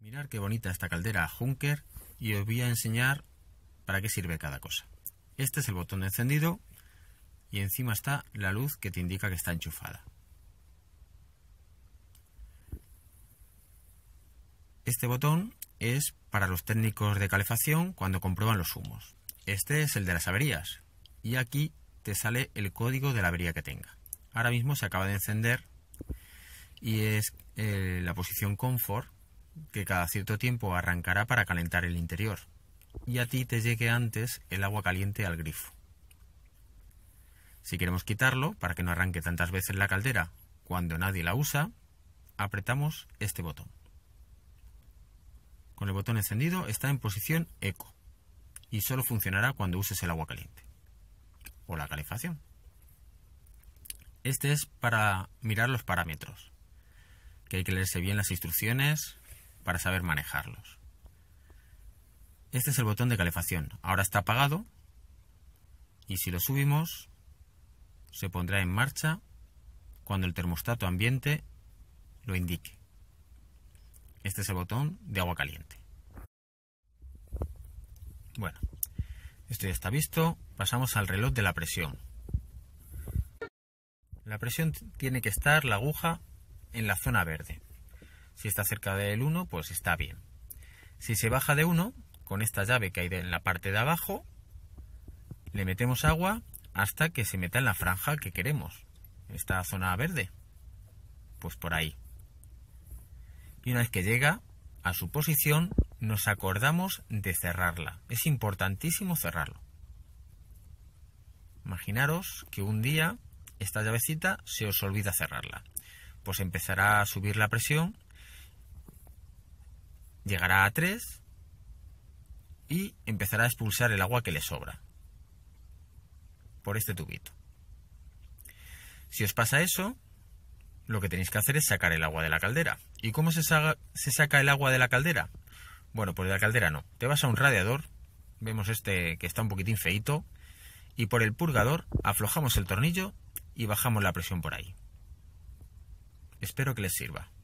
Mirar qué bonita esta caldera Junker y os voy a enseñar para qué sirve cada cosa. Este es el botón de encendido y encima está la luz que te indica que está enchufada. Este botón es para los técnicos de calefacción cuando comprueban los humos. Este es el de las averías y aquí te sale el código de la avería que tenga. Ahora mismo se acaba de encender y es eh, la posición confort que cada cierto tiempo arrancará para calentar el interior y a ti te llegue antes el agua caliente al grifo. Si queremos quitarlo para que no arranque tantas veces la caldera cuando nadie la usa, apretamos este botón. Con el botón encendido está en posición eco y solo funcionará cuando uses el agua caliente o la calefacción. Este es para mirar los parámetros, que hay que leerse bien las instrucciones, para saber manejarlos. Este es el botón de calefacción. Ahora está apagado y si lo subimos se pondrá en marcha cuando el termostato ambiente lo indique. Este es el botón de agua caliente. Bueno, esto ya está visto. Pasamos al reloj de la presión. La presión tiene que estar la aguja en la zona verde. Si está cerca del 1, pues está bien. Si se baja de 1, con esta llave que hay en la parte de abajo, le metemos agua hasta que se meta en la franja que queremos, esta zona verde. Pues por ahí. Y una vez que llega a su posición, nos acordamos de cerrarla. Es importantísimo cerrarlo. Imaginaros que un día esta llavecita se os olvida cerrarla. Pues empezará a subir la presión llegará a 3 y empezará a expulsar el agua que le sobra por este tubito. Si os pasa eso, lo que tenéis que hacer es sacar el agua de la caldera. ¿Y cómo se, saca, el agua de la caldera? Bueno, por pues la caldera no. Te vas a un radiador, vemos este que está un poquitín feito, y por el purgador aflojamos el tornillo y bajamos la presión por ahí. Espero que les sirva.